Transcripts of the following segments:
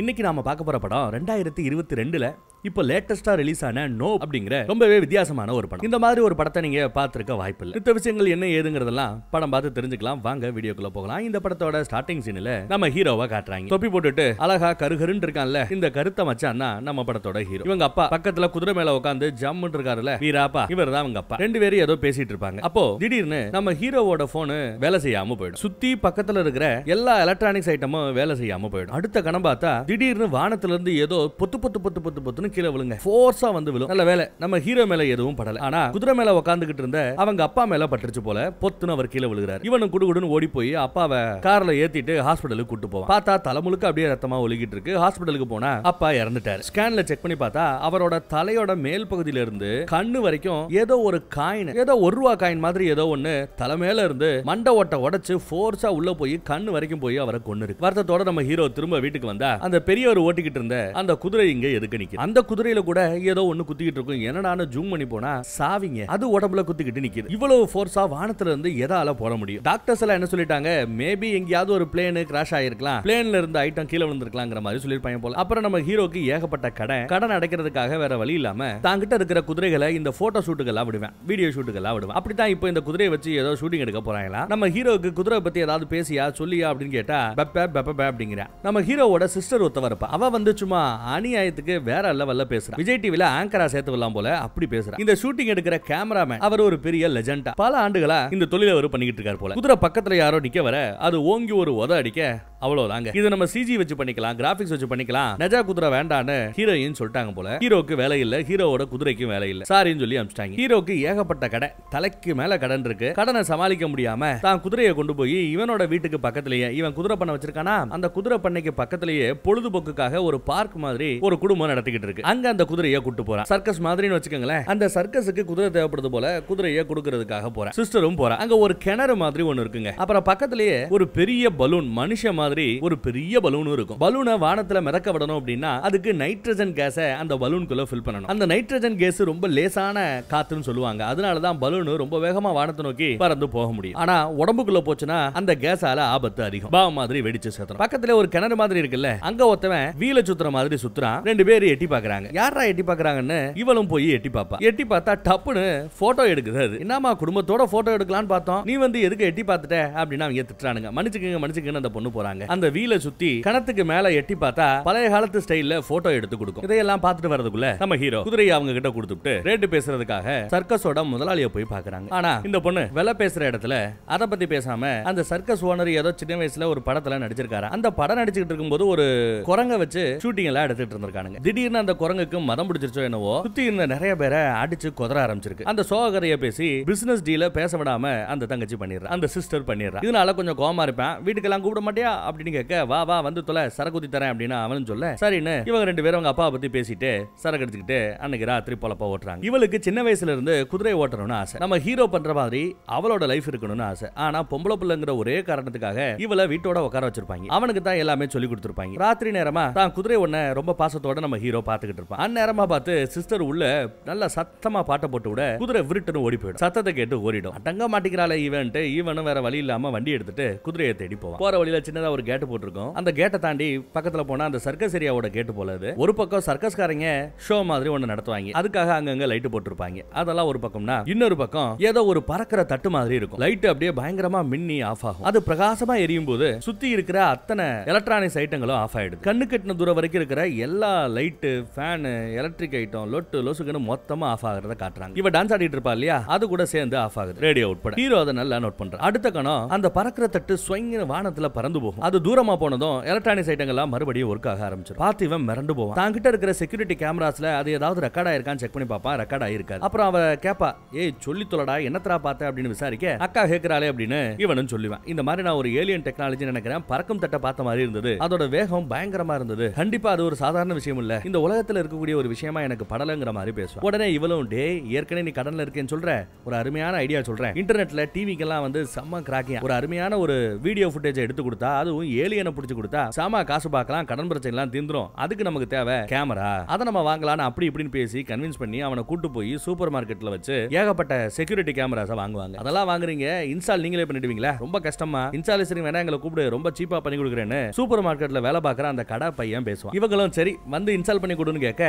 இன்னைக்கு நாம பார்க்க போற படம் ரெண்டாயிரத்தி இருபத்தி ரெண்டுல இப்போ லேட்டஸ்டா ரிலீஸ் ஆன நோ அப்படிங்கிற ரொம்பவே வித்தியாசமான ஒரு படம் இந்த மாதிரி ஒரு படத்தை நீங்க பார்த்திருக்க வாய்ப்பு இல்லை மற்ற விஷயங்கள் என்ன ஏதுங்கிறதெல்லாம் படம் பார்த்து தெரிஞ்சுக்கலாம் வாங்க வீடியோக்குள்ள போகலாம் இந்த படத்தோட ஸ்டார்டிங் சீன்ல நம்ம ஹீரோவை காட்டுறாங்க தொப்பி போட்டுட்டு அழகா கருகருன்னு இருக்கான்ல இந்த கருத்தை மச்சான்னா நம்ம படத்தோட ஹீரோ இவங்க அப்பா பக்கத்துல குதிரை மேல உட்காந்து ஜம்முன்னு இருக்காருல வீராப்பா இவர் தான் அவங்க அப்பா ரெண்டு பேரும் ஏதோ பேசிட்டு இருப்பாங்க அப்போ திடீர்னு நம்ம ஹீரோவோட போனு வேலை செய்யாம போயிடும் சுத்தி பக்கத்துல இருக்கிற எல்லா எலக்ட்ரானிக்ஸ் ஐட்டமும் வேலை செய்யாம போயிடும் அடுத்த கணம் பார்த்தா திடீர்னு வானத்துல இருந்து ஏதோ பொத்து பொத்து பொத்து பொத்து பொத்துன்னு கீழே விழுங்க ஃபோர்ஸா வந்து விழும் நல்ல வேலை நம்ம ஹீரோ மேல எதுவும் படல ஆனா குதிரை மேல உட்காந்துகிட்டு இருந்த அவங்க அப்பா மேல பட்டுருச்சு போல பொத்துன்னு அவர் கீழே விழுகிறார் இவனும் குடுகுடுன்னு ஓடி போய் அப்பாவை கார்ல ஏத்திட்டு ஹாஸ்பிட்டலுக்கு கூட்டு போவான் பார்த்தா முழுக்க அப்படியே ரத்தமா ஒழுகிட்டு இருக்கு ஹாஸ்பிட்டலுக்கு போனா அப்பா இறந்துட்டாரு ஸ்கேன்ல செக் பண்ணி பார்த்தா அவரோட தலையோட மேல் பகுதியில இருந்து கண்ணு வரைக்கும் ஏதோ ஒரு காயின் ஏதோ ஒரு ரூபா காயின் மாதிரி ஏதோ ஒண்ணு தலை மேல இருந்து மண்டை ஓட்டை உடச்சு ஃபோர்ஸா உள்ள போய் கண்ணு வரைக்கும் போய் அவரை கொண்டு இருக்கு வருத்தத்தோட நம்ம ஹீரோ திரும்ப வீட்டுக்கு வந்தா அந்த பெரியவர் ஓட்டிக்கிட்டு இருந்த அந்த குதிரை இங்க எதுக்கு நிக்கும் அந்த அந்த குதிரையில கூட ஏதோ ஒண்ணு குத்திக்கிட்டு இருக்கும் என்னடான ஜூம் பண்ணி போனா சாவிங்க அது உடம்புல குத்திக்கிட்டு நிக்குது இவ்வளவு போர்ஸா வானத்துல இருந்து எதால போட முடியும் டாக்டர்ஸ் எல்லாம் என்ன சொல்லிட்டாங்க மேபி எங்கேயாவது ஒரு பிளேனு கிராஷ் ஆயிருக்கலாம் பிளேன்ல இருந்த ஐட்டம் கீழே விழுந்திருக்கலாங்கிற மாதிரி சொல்லிருப்பாங்க போல அப்புறம் நம்ம ஹீரோக்கு ஏகப்பட்ட கடன் கடன் அடைக்கிறதுக்காக வேற வழி இல்லாம தாங்கிட்ட இருக்கிற குதிரைகளை இந்த போட்டோ ஷூட்டுக்கெல்லாம் விடுவேன் வீடியோ ஷூட்டுக்கெல்லாம் விடுவேன் அப்படித்தான் இப்போ இந்த குதிரையை வச்சு ஏதோ ஷூட்டிங் எடுக்க போறாங்களா நம்ம ஹீரோக்கு குதிரை பத்தி ஏதாவது பேசியா சொல்லியா அப்படின்னு கேட்டா பெப்ப பெப்ப அப்படிங்கிற நம்ம ஹீரோவோட சிஸ்டர் ஒத்த இருப்பா அவ வந்து சும்மா அநியாயத்துக்கு வேற லெவல்ல பேசுறான் விஜய் டிவில ஆங்கரா சேர்த்து விடலாம் போல அப்படி பேசுறான் இந்த ஷூட்டிங் எடுக்கிற கேமராமேன் அவர் ஒரு பெரிய லெஜண்டா பல ஆண்டுகளா இந்த தொழில அவர் பண்ணிக்கிட்டு இருக்காரு போல குதிரை பக்கத்துல யாரோ நிக்க வர அது ஓங்கி ஒரு உத அடிக்க அவ்வளவுதாங்க இது நம்ம சிஜி வச்சு பண்ணிக்கலாம் கிராபிக்ஸ் வச்சு பண்ணிக்கலாம் நஜா குதிரை வேண்டான்னு ஹீரோயின் சொல்லிட்டாங்க போல ஹீரோக்கு வேலை இல்ல ஹீரோவோட குதிரைக்கும் வேலை இல்ல சாரின்னு சொல்லி அனுப்பிச்சிட்டாங்க ஹீரோக்கு ஏகப்பட்ட கடை தலைக்கு மேல கடன் இருக்கு கடனை சமாளிக்க முடியாம தான் குதிரையை கொண்டு போய் இவனோட வீட்டுக்கு பக்கத்திலேயே இவன் குதிரை பண்ண வச்சிருக்கானா அந்த குதிரை பண்ணைக்கு பக்கத்திலேயே பொழுதுபோக்குக்காக ஒரு பார்க் மாதிரி ஒரு குடும்பம் நடத்திக்கிட்டு இருக்கு அங்க அந்த குதிரையை கூட்டு போறான் சர்க்கஸ் மாதிரின்னு வச்சுக்கோங்களேன் அந்த சர்க்கஸுக்கு குதிரை தேவைப்படுது போல குதிரையை கொடுக்கறதுக்காக போறான் சிஸ்டரும் போறான் அங்க ஒரு கிணறு மாதிரி ஒன்னு இருக்குங்க அப்புறம் பக்கத்திலேயே ஒரு பெரிய பலூன் மனுஷ மாதிரி மாதிரி ஒரு பெரிய பலூனும் இருக்கும் பலூனை வானத்துல மிதக்க விடணும் அப்படின்னா அதுக்கு நைட்ரஜன் கேஸை அந்த பலூனுக்குள்ள ஃபில் பண்ணணும் அந்த நைட்ரஜன் கேஸ் ரொம்ப லேசான காத்துன்னு சொல்லுவாங்க அதனால தான் பலூன் ரொம்ப வேகமா வானத்தை நோக்கி பறந்து போக முடியும் ஆனா உடம்புக்குள்ள போச்சுன்னா அந்த கேஸால ஆபத்து அதிகம் பாவ மாதிரி வெடிச்சு சேர்த்தணும் பக்கத்துல ஒரு கிணறு மாதிரி இருக்குல்ல அங்க ஒருத்தவன் வீல சுத்துற மாதிரி சுத்துறான் ரெண்டு பேரும் எட்டி பாக்குறாங்க யாரா எட்டி பாக்குறாங்கன்னு இவளும் போய் எட்டி பாப்பா எட்டி பார்த்தா டப்புன்னு போட்டோ எடுக்குது அது என்னமா குடும்பத்தோட போட்டோ எடுக்கலான்னு பார்த்தோம் நீ வந்து எதுக்கு எட்டி பார்த்துட்ட அப்படின்னு அவங்க திட்டுறானுங்க மன்னிச்சுக்கங்க மன்னிச்சுக்கங்க அந்த பொண்ணு போறாங்க வச்சிருக்காங்க அந்த வீலை சுத்தி கணத்துக்கு மேல எட்டி பார்த்தா பழைய காலத்து ஸ்டைல்ல போட்டோ எடுத்து கொடுக்கும் இதையெல்லாம் பார்த்துட்டு வரதுக்குள்ள நம்ம ஹீரோ குதிரையை அவங்க கிட்ட கொடுத்துட்டு ரேட்டு பேசுறதுக்காக சர்க்கஸோட முதலாளியை போய் பாக்குறாங்க ஆனா இந்த பொண்ணு விலை பேசுற இடத்துல அதை பத்தி பேசாம அந்த சர்க்கஸ் ஓனர் ஏதோ சின்ன வயசுல ஒரு படத்துல நடிச்சிருக்காரு அந்த படம் நடிச்சுட்டு இருக்கும்போது ஒரு குரங்க வச்சு ஷூட்டிங் எல்லாம் எடுத்துட்டு இருந்திருக்காங்க திடீர்னு அந்த குரங்குக்கு மதம் பிடிச்சிருச்சோ என்னவோ சுத்தி இருந்த நிறைய பேரை அடிச்சு குதற ஆரம்பிச்சிருக்கு அந்த சோகரைய பேசி பிசினஸ் டீல பேச விடாம அந்த தங்கச்சி பண்ணிடுறா அந்த சிஸ்டர் பண்ணிடுறேன் இதனால கொஞ்சம் கோமா இருப்பேன் வீட்டுக்கெல்லாம் கூப்பிட மாட்டியா அப்படின்னு கேட்க வா வா வந்து தொலை சரக்குத்தி தரேன் அப்படின்னு அவனும் சொல்ல சரின்னு இவங்க ரெண்டு பேரும் அவங்க அப்பாவை பத்தி பேசிட்டு சரக்கு எடுத்துக்கிட்டு அன்னைக்கு ராத்திரி பொழப்பா ஓட்டுறாங்க இவளுக்கு சின்ன வயசுல இருந்து குதிரை ஓட்டணும்னு ஆசை நம்ம ஹீரோ பண்ற மாதிரி அவளோட லைஃப் இருக்கணும்னு ஆசை ஆனா பொம்பளை பிள்ளைங்கிற ஒரே காரணத்துக்காக இவளை வீட்டோட உட்கார வச்சிருப்பாங்க அவனுக்கு தான் எல்லாமே சொல்லி கொடுத்துருப்பாங்க ராத்திரி நேரமா தான் குதிரை ஒன்ன ரொம்ப பாசத்தோட நம்ம ஹீரோ பாத்துக்கிட்டு இருப்பான் அந்நேரமா பார்த்து சிஸ்டர் உள்ள நல்ல சத்தமா பாட்டை போட்டு விட குதிரை விருட்டுன்னு ஓடி போயிடும் சத்தத்தை கேட்டு ஓடிடும் அடங்க மாட்டேங்கிறாள் ஈவன்ட்டு ஈவனும் வேற வழி இல்லாம வண்டி எடுத்துட்டு குதிரையை தேடி போவான் போற வழியில சின்னதா ஒரு கேட்டு போட்டிருக்கோம் அந்த கேட்டை தாண்டி பக்கத்துல போனா அந்த சர்க்கஸ் ஏரியாவோட கேட்டு போல அது ஒரு பக்கம் சர்க்கஸ்காரங்க ஷோ மாதிரி ஒண்ணு நடத்துவாங்க அதுக்காக அங்கங்க லைட்டு போட்டிருப்பாங்க அதெல்லாம் ஒரு பக்கம்னா இன்னொரு பக்கம் ஏதோ ஒரு பறக்கிற தட்டு மாதிரி இருக்கும் லைட் அப்படியே பயங்கரமா மின்னி ஆஃப் ஆகும் அது பிரகாசமா எரியும் போது சுத்தி இருக்கிற அத்தனை எலக்ட்ரானிக்ஸ் ஐட்டங்களும் ஆஃப் ஆயிடுது கண்ணு கட்டின தூரம் வரைக்கும் இருக்கிற எல்லா லைட்டு ஃபேனு எலக்ட்ரிக் ஐட்டம் லொட்டு லொசுக்குன்னு மொத்தமா ஆஃப் ஆகிறத காட்டுறாங்க இவ டான்ஸ் ஆடிட்டு இருப்பா இல்லையா அது கூட சேர்ந்து ஆஃப் ஆகுது ரேடியோ உட்பட ஹீரோ அதை நல்லா நோட் பண்றேன் அடுத்த கணம் அந்த பறக்கிற தட்டு சுவங்கின வானத்துல பறந்து போகும் அது தூரமா போனதும் எலக்ட்ரானிக்ஸ் ஐட்டங்கள்லாம் மறுபடியும் ஒர்க் ஆக ஆரம்பிச்சிடும் பார்த்து இவன் மிரண்டு போவான் கிட்ட இருக்கிற செக்யூரிட்டி கேமராஸ்ல அது ஏதாவது ரெக்கார்ட் ஆயிருக்கான்னு செக் பண்ணி பார்ப்பான் ரெக்கார்ட் ஆயிருக்காது அப்புறம் அவ கேப்பா ஏய் சொல்லி தொலடா என்னத்தரா பார்த்த அப்படின்னு விசாரிக்க அக்கா கேட்கிறாளே அப்படின்னு இவனும் சொல்லுவேன் இந்த மாதிரி நான் ஒரு ஏலியன் டெக்னாலஜி நினைக்கிறேன் பறக்கும் தட்டை பார்த்த மாதிரி இருந்தது அதோட வேகம் பயங்கரமா இருந்தது கண்டிப்பா அது ஒரு சாதாரண விஷயம் இல்ல இந்த உலகத்துல இருக்கக்கூடிய ஒரு விஷயமா எனக்கு படலங்கிற மாதிரி பேசுவேன் உடனே இவளும் டே ஏற்கனவே நீ கடன்ல இருக்கேன்னு சொல்ற ஒரு அருமையான ஐடியா சொல்றேன் இன்டர்நெட்ல டிவிக்கெல்லாம் வந்து செம்ம கிராக்கிங் ஒரு அருமையான ஒரு வீடியோ ஃபுட்டேஜை எடுத்து கொடுத்தா அது அதுவும் ஏலியனை பிடிச்சி கொடுத்தா சாமா காசு பார்க்கலாம் கடன் பிரச்சனை எல்லாம் தீந்துரும் அதுக்கு நமக்கு தேவை கேமரா அதை நம்ம வாங்கலாம்னு அப்படி இப்படின்னு பேசி கன்வின்ஸ் பண்ணி அவனை கூட்டு போய் சூப்பர் மார்க்கெட்ல வச்சு ஏகப்பட்ட செக்யூரிட்டி கேமராஸை வாங்குவாங்க அதெல்லாம் வாங்குறீங்க இன்ஸ்டால் நீங்களே பண்ணிடுவீங்களா ரொம்ப கஷ்டமா இன்ஸ்டாலேஷன் வேணா எங்களை கூப்பிடு ரொம்ப சீப்பா பண்ணி கொடுக்குறேன்னு சூப்பர் மார்க்கெட்ல வேலை பார்க்குற அந்த கடை பையன் பேசுவான் இவங்களும் சரி வந்து இன்ஸ்டால் பண்ணி கொடுன்னு கேட்க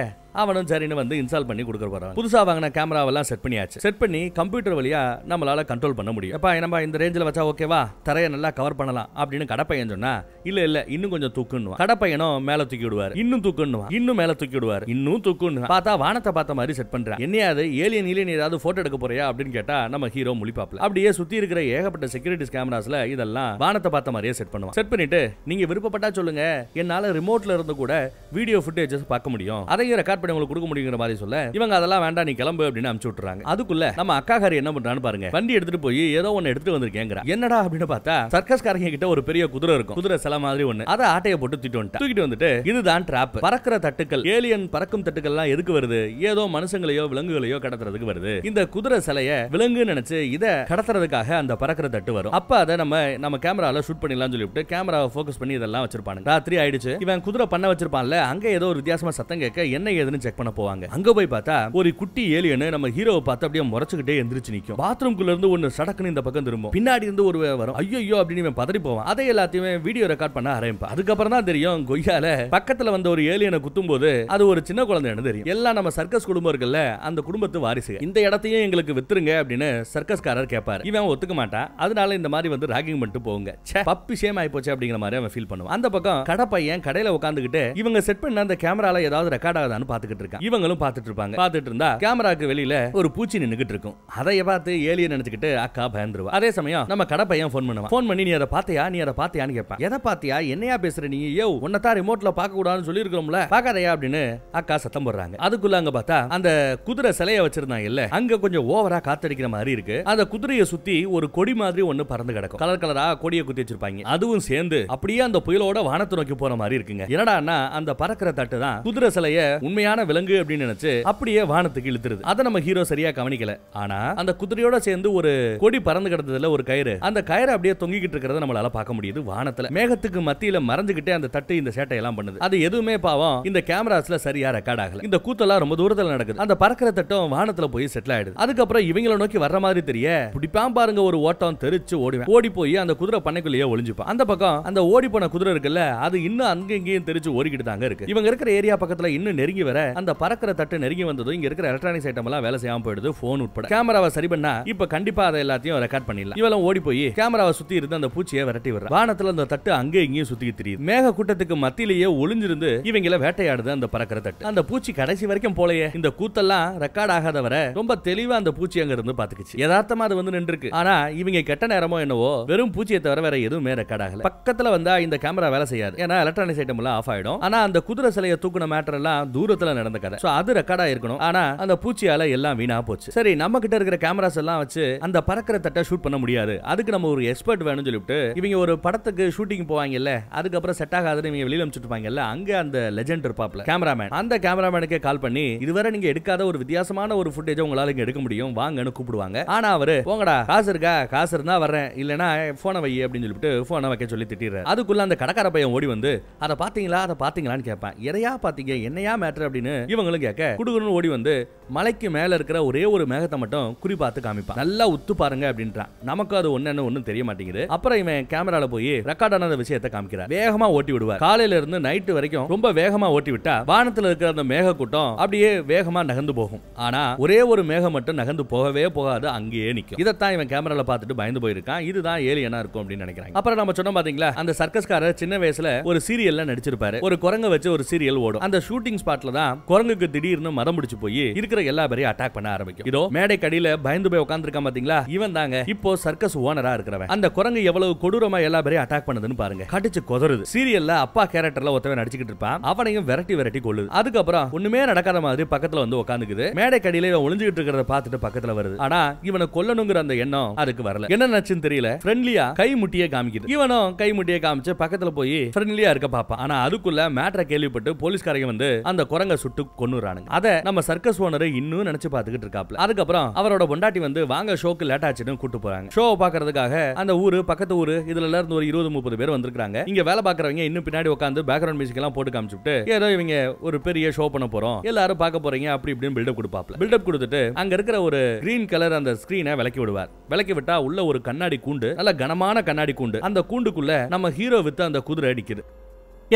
அவனும் சரின்னு வந்து இன்ஸ்டால் பண்ணி கொடுக்க போறான் புதுசா வாங்கின கேமராவெல்லாம் செட் பண்ணியாச்சு செட் பண்ணி கம்ப்யூட்டர் வழியா நம்மளால கண்ட்ரோல் பண்ண முடியும் அப்பா நம்ம இந்த ரேஞ்சில் வச்சா ஓகேவா தரையை நல்லா கவர் பண்ணலாம் அப்படின்னு கடை பையன் சொன்னா இல்ல இல்ல இன்னும் கொஞ்சம் தூக்குன்னு கடப்பையனும் மேல தூக்கி விடுவார் இன்னும் தூக்குன்னு இன்னும் மேல தூக்கி விடுவார் இன்னும் தூக்குன்னு பார்த்தா வானத்தை பார்த்த மாதிரி செட் பண்றா என்னையாவது ஏலியன் ஈலியன் ஏதாவது போட்டோ எடுக்க போறியா அப்படின்னு கேட்டா நம்ம ஹீரோ முழிப்பாப்ல அப்படியே சுத்தி இருக்கிற ஏகப்பட்ட செக்யூரிட்டிஸ் கேமராஸ்ல இதெல்லாம் வானத்தை பார்த்த மாதிரியே செட் பண்ணுவோம் செட் பண்ணிட்டு நீங்க விருப்பப்பட்டா சொல்லுங்க என்னால ரிமோட்ல இருந்து கூட வீடியோ ஃபுட்டேஜஸ் பார்க்க முடியும் அதையும் ரெக்கார்ட் பண்ணி உங்களுக்கு கொடுக்க முடியுங்கிற மாதிரி சொல்ல இவங்க அதெல்லாம் வேண்டாம் நீ கிளம்பு அப்படின்னு அனுப்பிச்சு விட்டுறாங்க அதுக்குள்ள நம்ம அக்காகாரி என்ன பண்றான்னு பாருங்க வண்டி எடுத்துட்டு போய் ஏதோ ஒன்னு எடுத்துட்டு வந்திருக்கேங்கிற என்னடா அப்படின்னு பார்த்தா சர்க்கஸ்காரங்க கிட்ட ஒரு பெரிய குதிரை இருக்கும் இருக்கும் குதிரை சில மாதிரி ஒண்ணு அதை ஆட்டையை போட்டு தூக்கிட்டு வந்துட்டா தூக்கிட்டு வந்துட்டு இதுதான் ட்ராப் பறக்கிற தட்டுக்கள் ஏலியன் பறக்கும் தட்டுக்கள் எல்லாம் எதுக்கு வருது ஏதோ மனுஷங்களையோ விலங்குகளையோ கடத்துறதுக்கு வருது இந்த குதிரை சிலைய விலங்கு நினைச்சு இத கடத்துறதுக்காக அந்த பறக்கிற தட்டு வரும் அப்ப அதை நம்ம நம்ம கேமரால ஷூட் பண்ணிடலாம் விட்டு கேமராவை ஃபோக்கஸ் பண்ணி இதெல்லாம் வச்சிருப்பாங்க ராத்திரி ஆயிடுச்சு இவன் குதிரை பண்ண வச்சிருப்பான்ல அங்க ஏதோ ஒரு வித்தியாசமா சத்தம் கேட்க என்ன ஏதுன்னு செக் பண்ண போவாங்க அங்க போய் பார்த்தா ஒரு குட்டி ஏலியனு நம்ம ஹீரோவை பார்த்து அப்படியே முறைச்சுக்கிட்டே எந்திரிச்சு நிற்கும் பாத்ரூம்குள்ள இருந்து ஒன்னு சடக்குன்னு இந்த பக்கம் திரும்பும் பின்னாடி இருந்து ஒரு வரும் ஐயோ அப்படின்னு இவன் பதறி போவான் அதை எல்லாத்தையுமே வீடியோ ரெக்கார்ட் பண்ண ஆரம்பிப்பேன் அதுக்கப்புறம் தான் தெரியும் கொய்யால பக்கத்துல வந்த ஒரு ஏலியனை குத்தும் போது அது ஒரு சின்ன குழந்தைன்னு தெரியும் எல்லாம் நம்ம சர்க்கஸ் குடும்பம் இருக்குல்ல அந்த குடும்பத்து வாரிசு இந்த இடத்தையும் எங்களுக்கு வித்துருங்க அப்படின்னு சர்க்கஸ்காரர் கேட்பாரு இவன் ஒத்துக்க மாட்டான் அதனால இந்த மாதிரி வந்து ராகிங் பண்ணிட்டு போங்க பப்பி சேம் ஆயி போச்சு அப்படிங்கிற மாதிரி அவன் ஃபீல் பண்ணுவான் அந்த பக்கம் கடப்பையன் கடையில உட்காந்துக்கிட்டு இவங்க செட் பண்ண அந்த கேமரால ஏதாவது ரெக்கார்ட் ஆகுதான்னு பாத்துக்கிட்டு இருக்கான் இவங்களும் பாத்துட்டு இருப்பாங்க பாத்துட்டு இருந்தா கேமராக்கு வெளியில ஒரு பூச்சி நின்னுகிட்டு இருக்கும் அதை பார்த்து ஏலியன் நினைச்சுக்கிட்டு அக்கா பயந்துருவா அதே சமயம் நம்ம கடப்பையன் ஃபோன் பண்ணுவான் ஃபோன் பண்ணி நீ அதை பார்த்தியா நீ அதை பார்த்தியான்னு கேட்பேன் எதை பாத்தியா என்னையா பேசுற நீ ஏ உன்னதான் ரிமோட்ல பார்க்க கூடாதுன்னு சொல்லியிருக்கோம்ல பார்க்காதயா அப்படின்னு அக்கா சத்தம் போடுறாங்க அதுக்குள்ள அங்க பார்த்தா அந்த குதிரை சிலையை வச்சிருந்தாங்க இல்ல அங்க கொஞ்சம் ஓவரா காத்தடிக்கிற மாதிரி இருக்கு அந்த குதிரையை சுத்தி ஒரு கொடி மாதிரி ஒண்ணு பறந்து கிடக்கும் கலர் கலரா கொடியை குத்தி வச்சிருப்பாங்க அதுவும் சேர்ந்து அப்படியே அந்த புயலோட வானத்தை நோக்கி போற மாதிரி இருக்குங்க என்னடா அந்த பறக்கிற தட்டு தான் குதிரை சிலைய உண்மையான விலங்கு அப்படின்னு நினைச்சு அப்படியே வானத்துக்கு இழுத்துருது அதை நம்ம ஹீரோ சரியா கவனிக்கல ஆனா அந்த குதிரையோட சேர்ந்து ஒரு கொடி பறந்து கிடந்ததுல ஒரு கயிறு அந்த கயிறு அப்படியே தொங்கிக்கிட்டு இருக்கிறத நம்மளால பார்க்க முடியுது வான வானத்துல மேகத்துக்கு மத்தியில மறைஞ்சுகிட்டே அந்த தட்டு இந்த சேட்டை எல்லாம் பண்ணுது அது எதுவுமே பாவம் இந்த கேமராஸ்ல சரியா ரெக்கார்ட் ஆகல இந்த கூத்தெல்லாம் ரொம்ப தூரத்துல நடக்குது அந்த பறக்கிற தட்டம் வானத்துல போய் செட்டில் ஆயிடுது அதுக்கப்புறம் இவங்கள நோக்கி வர்ற மாதிரி தெரிய பிடிப்பான் பாருங்க ஒரு ஓட்டம் தெரிச்சு ஓடுவேன் ஓடி போய் அந்த குதிரை பண்ணைக்குள்ளேயே ஒளிஞ்சுப்பான் அந்த பக்கம் அந்த ஓடி போன குதிரை இருக்குல்ல அது இன்னும் அங்க இங்கேயும் தெரிச்சு ஓடிக்கிட்டு தாங்க இருக்கு இவங்க இருக்கிற ஏரியா பக்கத்துல இன்னும் நெருங்கி வர அந்த பறக்கிற தட்டு நெருங்கி வந்ததும் இங்க இருக்கிற எலக்ட்ரானிக்ஸ் ஐட்டம் எல்லாம் வேலை செய்யாம போயிடுது போன் உட்பட கேமராவை சரி பண்ணா இப்ப கண்டிப்பா அதை எல்லாத்தையும் ரெக்கார்ட் பண்ணிடலாம் இவெல்லாம் ஓடி போய் கேமராவை சுத்தி இருந்து அந்த பூச்சியை விரட்டி விடுற வானத்துல அந்த தட்டு அங்கே இங்கேயும் சுத்தி தெரியுது மேக கூட்டத்துக்கு மத்தியிலேயே ஒளிஞ்சிருந்து இவங்கள வேட்டையாடுது அந்த பறக்கிற தட்டு அந்த பூச்சி கடைசி வரைக்கும் போலயே இந்த கூத்தெல்லாம் ரெக்கார்ட் ஆகாத வர ரொம்ப தெளிவா அந்த பூச்சி அங்க இருந்து பாத்துக்குச்சு யதார்த்தமா அது வந்து நின்று இருக்கு ஆனா இவங்க கெட்ட நேரமோ என்னவோ வெறும் பூச்சியை தவிர வேற எதுவுமே ரெக்கார்ட் ஆகல பக்கத்துல வந்தா இந்த கேமரா வேலை செய்யாது ஏன்னா எலக்ட்ரானிக்ஸ் ஐட்டம் எல்லாம் ஆஃப் ஆயிடும் ஆனா அந்த குதிரை சிலையை தூக்குன மேட்டர் எல்லாம் தூரத்துல நடந்த கதை சோ அது ரெக்கார்டா இருக்கணும் ஆனா அந்த பூச்சியால எல்லாம் வீணா போச்சு சரி நம்ம கிட்ட இருக்கிற கேமராஸ் எல்லாம் வச்சு அந்த பறக்கிற தட்டை ஷூட் பண்ண முடியாது அதுக்கு நம்ம ஒரு எக்ஸ்பர்ட் வேணும்னு சொல்லிட்டு இவங்க ஒரு படத்துக்கு ஷூட்டிங் போவாங்கல்ல அதுக்கப்புறம் செட் ஆகாதுன்னு இவங்க வெளியில் இல்ல அங்கே அந்த லெஜெண்ட் இருப்பாப்ல கேமராமேன் அந்த கேமராமேனுக்கே கால் பண்ணி இதுவரை நீங்க எடுக்காத ஒரு வித்தியாசமான ஒரு ஃபுட்டேஜ் உங்களால இங்க எடுக்க முடியும் வாங்கன்னு கூப்பிடுவாங்க ஆனா அவரு போங்கடா காசு இருக்கா காசு இருந்தா வர்றேன் இல்லனா போனை வை அப்படின்னு சொல்லிட்டு போனை வைக்க சொல்லி திட்டிடுற அதுக்குள்ள அந்த கடக்கார பையன் ஓடி வந்து அதை பாத்தீங்களா அதை பாத்தீங்களான்னு கேட்பேன் எதையா பாத்தீங்க என்னையா மேட்ரு அப்படின்னு இவங்களும் கேட்க குடுகுன்னு ஓடி வந்து மலைக்கு மேல இருக்கிற ஒரே ஒரு மேகத்தை மட்டும் குறி பார்த்து காமிப்பான் நல்லா உத்து பாருங்க அப்படின்றான் நமக்கு அது ஒன்னு ஒன்னும் தெரிய மாட்டேங்குது அப்புறம் இவன் கேமரால போய் ரெக்கார்ட் விஷயத்தை காமிக்கிறார் வேகமா ஓட்டி விடுவார் காலையில இருந்து நைட்டு வரைக்கும் ரொம்ப வேகமா ஓட்டி விட்டா வானத்துல இருக்கிற அந்த மேக கூட்டம் அப்படியே வேகமா நகர்ந்து போகும் ஆனா ஒரே ஒரு மேகம் மட்டும் நகர்ந்து போகவே போகாது அங்கேயே நிற்கும் இதைத்தான் இவன் கேமரால பார்த்துட்டு பயந்து போயிருக்கான் இதுதான் ஏலியனா இருக்கும் அப்படின்னு நினைக்கிறாங்க அப்புறம் நம்ம சொன்ன பாத்தீங்களா அந்த சர்க்கஸ்காரர் சின்ன வயசுல ஒரு சீரியல்ல நடிச்சிருப்பாரு ஒரு குரங்க வச்சு ஒரு சீரியல் ஓடும் அந்த ஷூட்டிங் ஸ்பாட்ல தான் குரங்குக்கு திடீர்னு மதம் முடிச்சு போய் இருக்கிற எல்லா பேரையும் அட்டாக் பண்ண ஆரம்பிக்கும் இதோ மேடை கடியில பயந்து போய் உட்காந்துருக்கான் பாத்தீங்களா இவன் தாங்க இப்போ சர்க்கஸ் ஓனரா இருக்கிறவன் அந்த குரங்கு எவ்வளவு கொடூரமா எல்லா பேரையும் அட்டாக் அட்டாக் பாருங்க கடிச்சு கொதறுது சீரியல்ல அப்பா கேரக்டர்ல ஒருத்தவன் நடிச்சுக்கிட்டு இருப்பான் அவனையும் விரட்டி விரட்டி கொள்ளுது அதுக்கப்புறம் ஒண்ணுமே நடக்காத மாதிரி பக்கத்துல வந்து உட்காந்துக்குது மேடை கடியில இவன் ஒளிஞ்சுக்கிட்டு இருக்கிறத பார்த்துட்டு பக்கத்துல வருது ஆனா இவனை கொல்லணுங்கிற அந்த எண்ணம் அதுக்கு வரல என்ன நினைச்சுன்னு தெரியல ஃப்ரெண்ட்லியா கை முட்டியே காமிக்குது இவனும் கை முட்டியே காமிச்சு பக்கத்துல போய் ஃப்ரெண்ட்லியா இருக்க பாப்பான் ஆனா அதுக்குள்ள மேட்டரை கேள்விப்பட்டு போலீஸ்காரங்க வந்து அந்த குரங்க சுட்டு கொண்டுறானுங்க அத நம்ம சர்க்கஸ் ஓனர் இன்னும் நினைச்சு பாத்துக்கிட்டு இருக்காப்ல அதுக்கப்புறம் அவரோட பொண்டாட்டி வந்து வாங்க ஷோக்கு லேட் ஆச்சுன்னு கூட்டு போறாங்க ஷோவை பாக்குறதுக்காக அந்த ஊரு பக்கத்து ஊரு இதுல இருந்து ஒரு இருபது முப்பது பேர் வந்திருக்காங்க இங்க வேலை பாக்குறவங்க இன்னும் பின்னாடி உட்காந்து பேக்ரவுண்ட் மியூசிக் எல்லாம் போட்டு காமிச்சுட்டு ஏதோ இவங்க ஒரு பெரிய ஷோ பண்ண போறோம் எல்லாரும் பார்க்க போறீங்க அப்படி இப்படின்னு பில்டப் கொடுப்பாப்ல பில்டப் கொடுத்துட்டு அங்க இருக்கிற ஒரு கிரீன் கலர் அந்த ஸ்கிரீனை விளக்கி விடுவார் விளக்கி விட்டா உள்ள ஒரு கண்ணாடி கூண்டு நல்ல கனமான கண்ணாடி கூண்டு அந்த கூண்டுக்குள்ள நம்ம ஹீரோ வித்து அந்த குதிரை அடிக்குது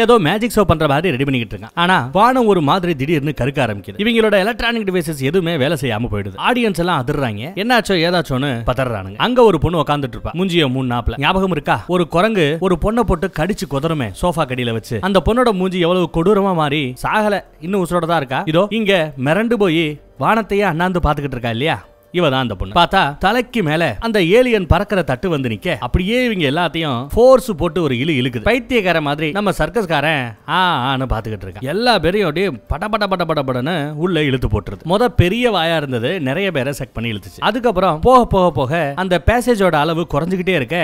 ஏதோ மேஜிக் ஷோ பண்ற மாதிரி ரெடி பண்ணிக்கிட்டு இருக்காங்க ஆனா வானம் ஒரு மாதிரி திடீர்னு கருக்க ஆரம்பிக்குது இவங்களோட எலக்ட்ரானிக் டிவைசஸ் எதுவுமே வேலை செய்யாம போயிடுது ஆடியன்ஸ் எல்லாம் அதிர்றாங்க என்னாச்சோ ஏதாச்சோன்னு பதறானுங்க அங்க ஒரு பொண்ணு உட்காந்துட்டு இருப்பா முஞ்சிய மூணு நாப்ல ஞாபகம் இருக்கா ஒரு குரங்கு ஒரு பொண்ணை போட்டு கடிச்சு குதறமே சோஃபா கடியில வச்சு அந்த பொண்ணோட மூஞ்சி எவ்வளவு கொடூரமா மாறி சாகல இன்னும் உசுரோட தான் இருக்கா இதோ இங்க மிரண்டு போய் வானத்தையே அண்ணாந்து பாத்துக்கிட்டு இருக்கா இல்லையா இவ தான் அந்த பொண்ணு பார்த்தா தலைக்கு மேல அந்த ஏலியன் பறக்கிற தட்டு வந்து நிக்க அப்படியே இவங்க எல்லாத்தையும் ஃபோர்ஸ் போட்டு ஒரு இழு இழுக்குது பைத்தியக்கார மாதிரி நம்ம சர்க்கஸ்காரன் ஆ ஆன்னு பாத்துக்கிட்டு இருக்கான் எல்லா பேரையும் அப்படியே பட பட பட பட உள்ள இழுத்து போட்டுருது முத பெரிய வாயா இருந்தது நிறைய பேரை செக் பண்ணி இழுத்துச்சு அதுக்கப்புறம் போக போக போக அந்த பேசேஜோட அளவு குறைஞ்சுக்கிட்டே இருக்க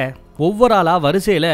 ஒவ்வொரு ஆளா வரிசையில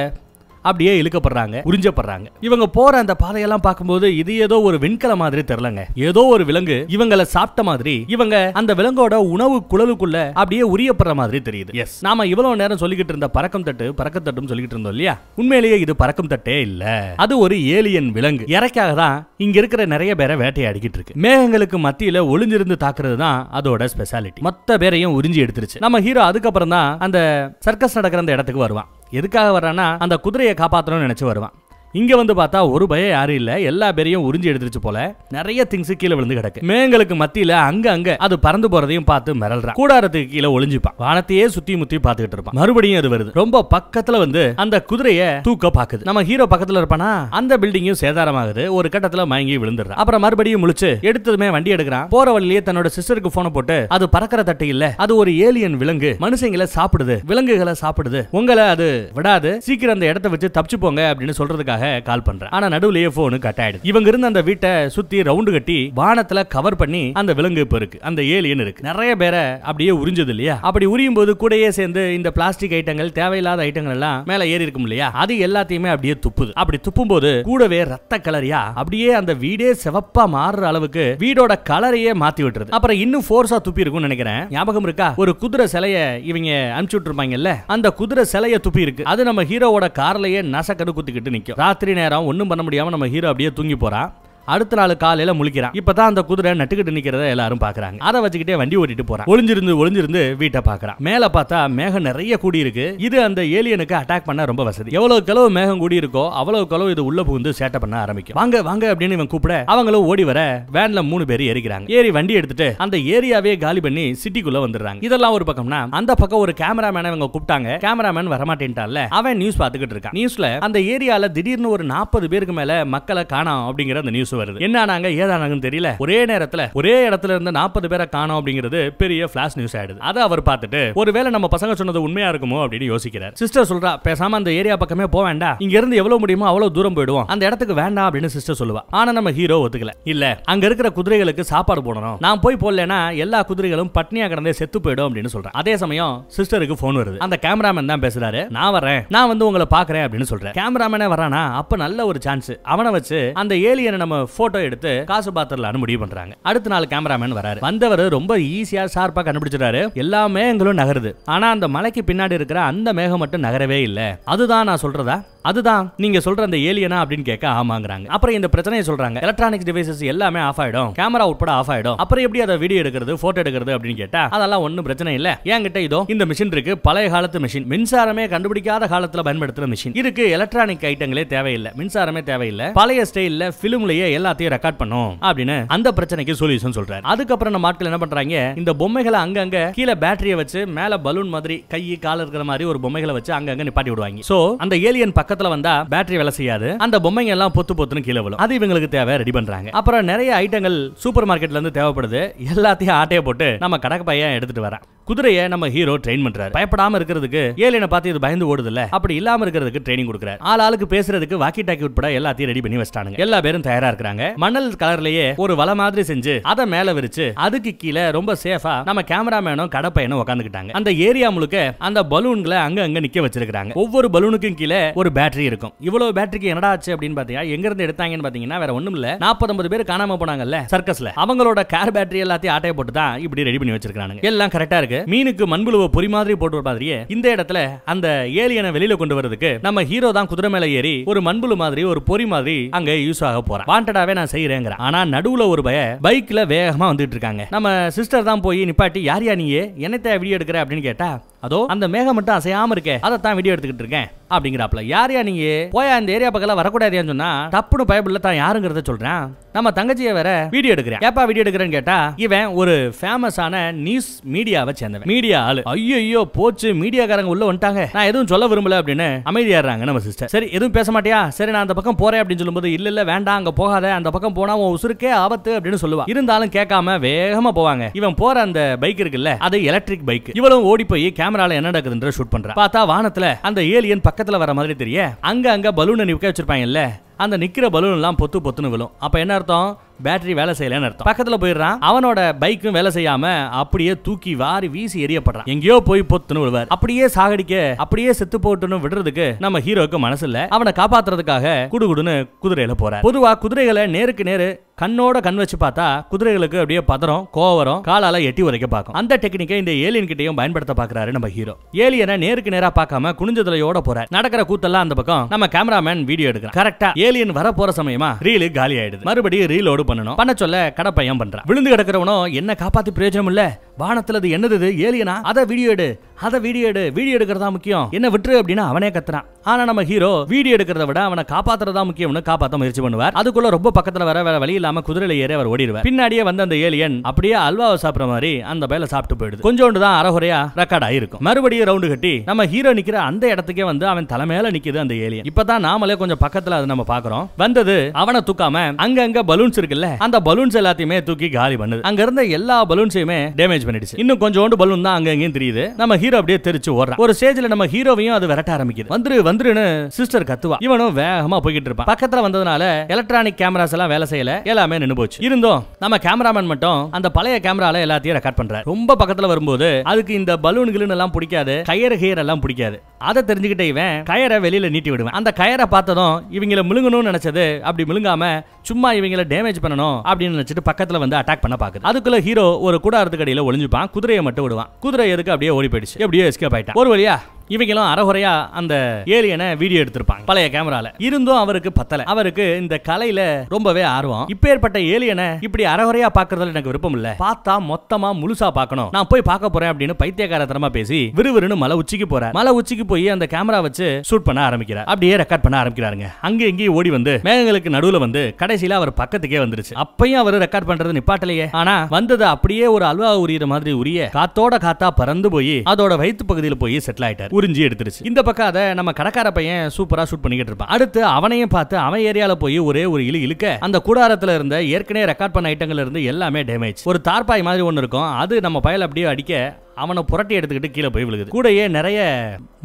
அப்படியே இழுக்கப்படுறாங்க உறிஞ்சப்படுறாங்க இவங்க போற அந்த பாதையெல்லாம் பார்க்கும்போது இது ஏதோ ஒரு விண்கல மாதிரி தெரியலங்க ஏதோ ஒரு விலங்கு இவங்களை சாப்பிட்ட மாதிரி இவங்க அந்த விலங்கோட உணவு குழலுக்குள்ள அப்படியே உரியப்படுற மாதிரி தெரியுது எஸ் நாம இவ்வளவு நேரம் சொல்லிக்கிட்டு இருந்த பறக்கம் தட்டு பறக்க தட்டுன்னு சொல்லிக்கிட்டு இருந்தோம் இல்லையா உண்மையிலேயே இது பறக்கும் தட்டே இல்ல அது ஒரு ஏலியன் விலங்கு இறக்காக தான் இங்க இருக்கிற நிறைய பேரை வேட்டையாடிக்கிட்டு இருக்கு மேகங்களுக்கு மத்தியில ஒளிஞ்சிருந்து தாக்குறது தான் அதோட ஸ்பெஷாலிட்டி மத்த பேரையும் உறிஞ்சி எடுத்துருச்சு நம்ம ஹீரோ அதுக்கப்புறம் தான் அந்த சர்க்கஸ் நடக்கிற அந்த இடத்துக்கு வருவான் எதுக்காக வர்றான்னா அந்த குதிரையை காப்பாற்றணும்னு நினச்சி வருவான் இங்கே வந்து பார்த்தா ஒரு பயம் யாரும் இல்லை எல்லா பேரையும் உறிஞ்சி எடுத்துருச்சு போல நிறைய திங்ஸ் கீழே விழுந்து கிடக்கு மேங்களுக்கு மத்தியில் அங்க அங்க அது பறந்து போறதையும் பார்த்து மிரல்றான் கூடாரத்துக்கு கீழே ஒளிஞ்சுப்பான் வானத்தையே சுத்தி முத்தி பார்த்துக்கிட்டு இருப்பான் மறுபடியும் அது வருது ரொம்ப பக்கத்துல வந்து அந்த குதிரையை தூக்க பாக்குது நம்ம ஹீரோ பக்கத்துல இருப்பானா அந்த பில்டிங்கும் சேதாரமாகுது ஒரு கட்டத்துல மயங்கி விழுந்துடுறான் அப்புறம் மறுபடியும் முழிச்சு எடுத்ததுமே வண்டி எடுக்கிறான் போற வழியிலேயே தன்னோட சிஸ்டருக்கு போனை போட்டு அது பறக்கிற தட்டு இல்ல அது ஒரு ஏலியன் விலங்கு மனுஷங்களை சாப்பிடுது விலங்குகளை சாப்பிடுது உங்களை அது விடாது சீக்கிரம் அந்த இடத்த வச்சு தப்பிச்சு போங்க அப்படின்னு சொல்றதுக்காக கால் பண்றேன் ஆனா நடுவுலயே போனு கட் ஆயிடுது இவங்க இருந்த அந்த வீட்டை சுத்தி ரவுண்டு கட்டி வானத்துல கவர் பண்ணி அந்த விலங்கு இப்ப இருக்கு அந்த ஏலியன் இருக்கு நிறைய பேரை அப்படியே உறிஞ்சது இல்லையா அப்படி உரியும் போது கூடயே சேர்ந்து இந்த பிளாஸ்டிக் ஐட்டங்கள் தேவையில்லாத ஐட்டங்கள் எல்லாம் மேல ஏறி இருக்கும் இல்லையா அது எல்லாத்தையுமே அப்படியே துப்புது அப்படி துப்பும் போது கூடவே ரத்த கலரியா அப்படியே அந்த வீடே சிவப்பா மாறுற அளவுக்கு வீடோட கலரையே மாத்தி விட்டுருது அப்புறம் இன்னும் ஃபோர்ஸா துப்பி இருக்கும்னு நினைக்கிறேன் ஞாபகம் இருக்கா ஒரு குதிரை சிலைய இவங்க அனுப்பிச்சு விட்டுருப்பாங்கல்ல அந்த குதிரை சிலைய துப்பி இருக்கு அது நம்ம ஹீரோவோட கார்லயே நசக்கடு குத்திக்கிட்டு நிக்கும் ராத்திரி நேரம் ஒன்றும் பண்ண முடியாமல் நம்ம ஹீரோ அப்படியே தூங்கி போகிறான் அடுத்த நாள் காலையில முழிக்கிறான் இப்பதான் அந்த குதிரை நட்டுக்கிட்டு நிக்கிறத எல்லாரும் பாக்குறாங்க அதை வச்சுக்கிட்டே வண்டி ஓட்டிட்டு போறான் ஒளிஞ்சிருந்து ஒளிஞ்சிருந்து வீட்டை பாக்குறான் மேல பார்த்தா மேகம் நிறைய கூடி இருக்கு இது அந்த ஏலியனுக்கு அட்டாக் பண்ண ரொம்ப வசதி எவ்வளவு கிளவு மேகம் கூடி இருக்கோ அவ்வளவு கிளவு இது உள்ள புகுந்து சேட்டை பண்ண ஆரம்பிக்கும் வாங்க வாங்க அப்படின்னு இவன் கூப்பிட அவங்களும் ஓடி வர வேன்ல மூணு பேர் ஏறிக்கிறாங்க ஏறி வண்டி எடுத்துட்டு அந்த ஏரியாவே காலி பண்ணி சிட்டிக்குள்ள வந்துடுறாங்க இதெல்லாம் ஒரு பக்கம்னா அந்த பக்கம் ஒரு கேமராமேனை இவங்க கூப்பிட்டாங்க கேமராமேன் வரமாட்டேன்ட்டால அவன் நியூஸ் பாத்துக்கிட்டு இருக்கான் நியூஸ்ல அந்த ஏரியால திடீர்னு ஒரு நாற்பது பேருக்கு மேல மக்களை காணாம் அப்படிங்கிற அந்த நியூஸ் நியூஸ் வருது என்னானாங்க ஏதானாங்கன்னு தெரியல ஒரே நேரத்துல ஒரே இடத்துல இருந்து நாற்பது பேரை காணும் அப்படிங்கிறது பெரிய பிளாஷ் நியூஸ் ஆயிடுது அதை அவர் பார்த்துட்டு ஒருவேளை நம்ம பசங்க சொன்னது உண்மையா இருக்குமோ அப்படின்னு யோசிக்கிறார் சிஸ்டர் சொல்றா பேசாம அந்த ஏரியா பக்கமே போக வேண்டாம் இங்க இருந்து எவ்வளவு முடியுமோ அவ்வளவு தூரம் போயிடுவோம் அந்த இடத்துக்கு வேண்டாம் அப்படின்னு சிஸ்டர் சொல்லுவா ஆனா நம்ம ஹீரோ ஒத்துக்கல இல்ல அங்க இருக்கிற குதிரைகளுக்கு சாப்பாடு போடணும் நான் போய் போடலனா எல்லா குதிரைகளும் பட்னியா கிடந்தே செத்து போயிடும் அப்படின்னு சொல்றேன் அதே சமயம் சிஸ்டருக்கு போன் வருது அந்த கேமராமேன் தான் பேசுறாரு நான் வரேன் நான் வந்து உங்களை பாக்குறேன் அப்படின்னு சொல்றேன் கேமராமேனே வரானா அப்ப நல்ல ஒரு சான்ஸ் அவனை வச்சு அந்த ஏலியனை நம்ம போட்டோ எடுத்து காசு பாத்திரலான்னு முடிவு பண்றாங்க அடுத்த நாள் கேமராமேன் வராரு வந்தவர் ரொம்ப ஈஸியா ஷார்ப்பா கண்டுபிடிச்சிட்டாரு எல்லா மேகங்களும் நகருது ஆனா அந்த மலைக்கு பின்னாடி இருக்கிற அந்த மேகம் மட்டும் நகரவே இல்லை அதுதான் நான் சொல்றதா அதுதான் நீங்க சொல்ற அந்த ஏலியனா அப்படின்னு கேட்க ஆமாங்கிறாங்க அப்புறம் இந்த பிரச்சனையை சொல்றாங்க எலக்ட்ரானிக்ஸ் டிவைசஸ் எல்லாமே ஆஃப் ஆயிடும் கேமரா உட்பட ஆஃப் ஆயிடும் அப்புறம் எப்படி அதை வீடியோ எடுக்கிறது போட்டோ எடுக்கிறது அப்படின்னு கேட்டா அதெல்லாம் ஒன்றும் பிரச்சனை இல்ல என்கிட்ட இதோ இந்த மிஷின் இருக்கு பழைய காலத்து மிஷின் மின்சாரமே கண்டுபிடிக்காத காலத்துல பயன்படுத்துற மிஷின் இதுக்கு எலக்ட்ரானிக் ஐட்டங்களே தேவையில்லை மின்சாரமே தேவையில்லை பழைய ஸ்டைல்ல பிலிம்லயே எல்லாத்தையும் ரெக்கார்ட் பண்ணும் அப்படின்னு அந்த பிரச்சனைக்கு சொல்யூஷன் சொல்றாரு அதுக்கப்புறம் நம்ம ஆட்கள் என்ன பண்றாங்க இந்த பொம்மைகளை அங்கங்க கீழே பேட்டரியை வச்சு மேல பலூன் மாதிரி கை கால இருக்கிற மாதிரி ஒரு பொம்மைகளை வச்சு அங்கங்க நிப்பாட்டி விடுவாங்க சோ அந்த ஏலியன் பக்கம் பக்கத்துல வந்தா பேட்டரி வேலை செய்யாது அந்த பொம்மைங்க எல்லாம் பொத்து பொத்துன்னு கீழே விழும் அது இவங்களுக்கு தேவை ரெடி பண்றாங்க அப்புறம் நிறைய ஐட்டங்கள் சூப்பர் மார்க்கெட்ல இருந்து தேவைப்படுது எல்லாத்தையும் ஆட்டையை போட்டு நம்ம கடக்கு பையன் எடுத்துட்டு வரேன் குதிரையை நம்ம ஹீரோ ட்ரெயின் பண்றாரு பயப்படாம இருக்கிறதுக்கு ஏழை பார்த்து இது பயந்து ஓடுது இல்ல அப்படி இல்லாம இருக்கிறதுக்கு ட்ரைனிங் கொடுக்குறாரு ஆள் ஆளுக்கு பேசுறதுக்கு வாக்கி டாக்கி உட்பட எல்லாத்தையும் ரெடி பண்ணி வச்சிட்டாங்க எல்லா பேரும் தயாரா இருக்காங்க மணல் கலர்லயே ஒரு வள மாதிரி செஞ்சு அதை மேல விரிச்சு அதுக்கு கீழே ரொம்ப சேஃபா நம்ம கேமராமேனும் கடப்பையனும் உட்காந்துக்கிட்டாங்க அந்த ஏரியா முழுக்க அந்த பலூன்களை அங்க அங்க நிக்க வச்சிருக்காங்க ஒவ்வொரு பலூனுக்கும் கீழே ஒரு பேட்டரி இருக்கும் இவ்வளோ பேட்டரிக்கு என்னடா ஆச்சு அப்படின்னு எங்க எங்கேருந்து எடுத்தாங்கன்னு பார்த்தீங்கன்னா வேற ஒன்றும் இல்லை நாற்பத்தம்பது பேர் காணாம போனாங்கல்ல சர்க்கஸ்ல அவங்களோட கார் பேட்டரி எல்லாத்தையும் ஆட்டையை போட்டு தான் இப்படி ரெடி பண்ணி வச்சிருக்காங்க எல்லாம் கரெக்டாக இருக்கு மீனுக்கு மண்புழுவ பொறி மாதிரி போட்டு மாதிரியே இந்த இடத்துல அந்த ஏலியனை வெளியில கொண்டு வரதுக்கு நம்ம ஹீரோ தான் குதிரை மேல ஏறி ஒரு மண்புழு மாதிரி ஒரு பொறி மாதிரி அங்க யூஸ் ஆக போறேன் வாண்டடாவே நான் செய்யறேங்கிறேன் ஆனா நடுவுல ஒரு பய பைக்ல வேகமா வந்துட்டு இருக்காங்க நம்ம சிஸ்டர் தான் போய் நிப்பாட்டி யார் யா நீ என்னத்தை வீடியோ எடுக்கிற அப்படின்னு கேட்டா அதோ அந்த மேகம் மட்டும் அசையாம இருக்கே அதை தான் வீடியோ எடுத்துக்கிட்டு இருக்கேன் அப்படிங்கிறாப்ல யார் யா நீங்க போயா இந்த ஏரியா பக்கம் வரக்கூடாதுன்னு சொன்னா தப்புன்னு பயப்படல தான் யாருங்கிறத சொல்றேன் நம்ம தங்கச்சியை வேற வீடியோ எடுக்கிறேன் ஏப்பா வீடியோ எடுக்கிறேன்னு கேட்டா இவன் ஒரு ஃபேமஸான நியூஸ் மீடியாவை சேர்ந்தவன் மீடியா ஆளு ஐயோ போச்சு மீடியாக்காரங்க உள்ள வந்துட்டாங்க நான் எதுவும் சொல்ல விரும்பல அப்படின்னு அமைதியாடுறாங்க நம்ம சிஸ்டர் சரி எதுவும் பேச மாட்டியா சரி நான் அந்த பக்கம் போறேன் அப்படின்னு சொல்லும்போது இல்ல இல்ல வேண்டாம் அங்க போகாத அந்த பக்கம் போனா உன் உசுருக்கே ஆபத்து அப்படின்னு சொல்லுவா இருந்தாலும் கேட்காம வேகமா போவாங்க இவன் போற அந்த பைக் இருக்குல்ல அது எலக்ட்ரிக் பைக் இவளும் ஓடி போய் கேமரா கேமரால என்ன நடக்குதுன்ற ஷூட் பண்றா பார்த்தா வானத்துல அந்த ஏலியன் பக்கத்துல வர மாதிரி தெரிய அங்க அங்க பலூன் நிக்க வச்சிருப்பாங்கல்ல அந்த நிக்கிற பலூன் எல்லாம் பொத்து பொத்துன்னு விழும் அப்ப என்ன அர்த்தம் பேட்டரி வேலை செய்யலன்னு அர்த்தம் பக்கத்துல போயிடுறான் அவனோட பைக்கும் வேலை செய்யாம அப்படியே தூக்கி வாரி வீசி எரியப்படுறான் எங்கேயோ போய் பொத்துன்னு விழுவார் அப்படியே சாகடிக்க அப்படியே செத்து போட்டுன்னு விடுறதுக்கு நம்ம ஹீரோக்கு மனசு இல்ல அவனை காப்பாத்துறதுக்காக குடுகுடுன்னு குதிரையில போற பொதுவா குதிரைகளை நேருக்கு நேரு கண்ணோட கண் வச்சு பார்த்தா குதிரைகளுக்கு அப்படியே பதறம் கோவரம் காலால எட்டி உரைக்க பார்க்கும் அந்த டெக்னிக்கை இந்த ஏலியன் கிட்டையும் பயன்படுத்த பாக்குறாரு நம்ம ஹீரோ ஏலியனை நேருக்கு நேரா பார்க்காம குனிஞ்சதுலையோட போற நடக்கிற கூத்தெல்லாம் அந்த பக்கம் நம்ம கேமராமேன் வீடியோ எடுக்கிறோம் கரெக்டா ஏலியன் வர போற சமயமா ரீலு காலி ஆயிடுது மறுபடியும் ரீலோடு பண்ணணும் பண்ண சொல்ல கடப்பையம் பண்றான் விழுந்து கிடக்கிறவனோ என்ன காப்பாத்தி பிரயோஜனம் இல்ல வானத்துல அது என்னது ஏலியனா அதை வீடியோ எடு அதை வீடியோ எடு வீடியோ எடுக்கிறதா முக்கியம் என்ன விட்டுரு அப்படின்னு அவனே கத்துறான் ஆனா நம்ம ஹீரோ வீடியோ எடுக்கிறத விட அவனை காப்பாத்துறதா முக்கியம்னு காப்பாத்த முயற்சி பண்ணுவார் அதுக்குள்ள ரொம்ப பக்கத்துல வர வேற வழியில் இல்லாம குதிரையில ஏறி அவர் ஓடிடுவார் பின்னாடியே வந்து அந்த ஏலியன் அப்படியே அல்வாவை சாப்பிடுற மாதிரி அந்த பயில சாப்பிட்டு போயிடுது கொஞ்சம் தான் அறகுறையா ரெக்கார்ட் ஆயிருக்கும் மறுபடியும் ரவுண்டு கட்டி நம்ம ஹீரோ நிக்கிற அந்த இடத்துக்கே வந்து அவன் தலைமையில நிக்குது அந்த ஏலியன் இப்பதான் நாமளே கொஞ்சம் பக்கத்துல அதை நம்ம பாக்குறோம் வந்தது அவனை தூக்காம அங்க பலூன்ஸ் இருக்குல்ல அந்த பலூன்ஸ் எல்லாத்தையுமே தூக்கி காலி பண்ணுது அங்க இருந்த எல்லா பலூன்ஸையுமே டேமேஜ் பண்ணிடுச்சு இன்னும் கொஞ்சோண்டு பலூன் தான் அங்கங்கேயும் தெரியுது நம்ம ஹீரோ அப்படியே தெரிச்சு ஓடுற ஒரு ஸ்டேஜ்ல நம்ம ஹீரோவையும் அது விரட்ட ஆரம்பிக்குது வந்துரு வந்துருன்னு சிஸ்டர் கத்துவா இவனும் வேகமா போய்கிட்டு இருப்பான் பக்கத்துல வந்ததுனால எலக்ட்ரானிக் கேமராஸ் எல்லாம் வேலை செய்யல எல்லாமே நின்று போச்சு இருந்தோம் நம்ம கேமராமேன் மட்டும் அந்த பழைய கேமரால எல்லாத்தையும் ரெக்கார்ட் பண்றாரு ரொம்ப பக்கத்துல வரும்போது அதுக்கு இந்த பலூன் கிளூன் எல்லாம் பிடிக்காது கயிறு கயிறு எல்லாம் பிடிக்காது அதை தெரிஞ்சுக்கிட்ட இவன் கயரை வெளியில நீட்டி விடுவேன் அந்த கயரை பார்த்ததும் இவங்கள முழுங்கணும்னு நினச்சது அப்படி முழுங்காம சும்மா இவங்கள டேமேஜ் பண்ணணும் அப்படின்னு நினைச்சிட்டு பக்கத்துல வந்து அட்டாக் பண்ண பார்க்குது அதுக்குள்ள ஹீரோ ஒரு கூடாரத்துக்கு அடியில ஒளிஞ்சுப்பான் குதிரையை மட்டும் விடுவான் குதிரை எதுக்கு அப்படியே ஓடி போயிடுச்சு எப்படியோ எஸ்கேப் ஆயிட்டான் ஒரு வழியா இவங்களும் அறகுறையா அந்த ஏலியனை வீடியோ எடுத்திருப்பாங்க பழைய கேமரால இருந்தும் அவருக்கு பத்தல அவருக்கு இந்த கலையில ரொம்பவே ஆர்வம் இப்பேற்பட்ட ஏலியனை இப்படி அறகுறையா பாக்குறதுல எனக்கு விருப்பம் இல்ல பார்த்தா மொத்தமா முழுசா பார்க்கணும் நான் போய் பார்க்க போறேன் அப்படின்னு பைத்தியகாரத்தனமா பேசி விறுவிறுன்னு மலை உச்சிக்கு போற மலை உச்சிக்கு போய் அந்த கேமரா வச்சு ஷூட் பண்ண ஆரம்பிக்கிறார் அப்படியே ரெக்கார்ட் பண்ண ஆரம்பிக்கிறாருங்க அங்கே எங்கேயும் ஓடி வந்து மேகங்களுக்கு நடுவுல வந்து கடைசியில அவர் பக்கத்துக்கே வந்துருச்சு அப்பயும் அவர் ரெக்கார்ட் பண்றது நிப்பாட்டலையே ஆனா வந்தது அப்படியே ஒரு அல்வா உரியற மாதிரி உரிய காத்தோட காத்தா பறந்து போய் அதோட வயிற்று பகுதியில் போய் செட்டில் ஆயிட்டார் உறிஞ்சி எடுத்துருச்சு இந்த பக்கம் அதை நம்ம கடக்கார பையன் சூப்பரா ஷூட் பண்ணிக்கிட்டு இருப்பான் அடுத்து அவனையும் பார்த்து அவன் ஏரியால போய் ஒரே ஒரு இழு இழுக்க அந்த கூடாரத்துல இருந்த ஏற்கனவே ரெக்கார்ட் பண்ண ஐட்டங்கள்ல இருந்து எல்லாமே டேமேஜ் ஒரு தார்பாய் மாதிரி ஒன்று இருக்கும் அது நம்ம பயல அப்படியே அடிக்க அவனை புரட்டி எடுத்துக்கிட்டு கீழே போய் விழுகுது கூடயே நிறைய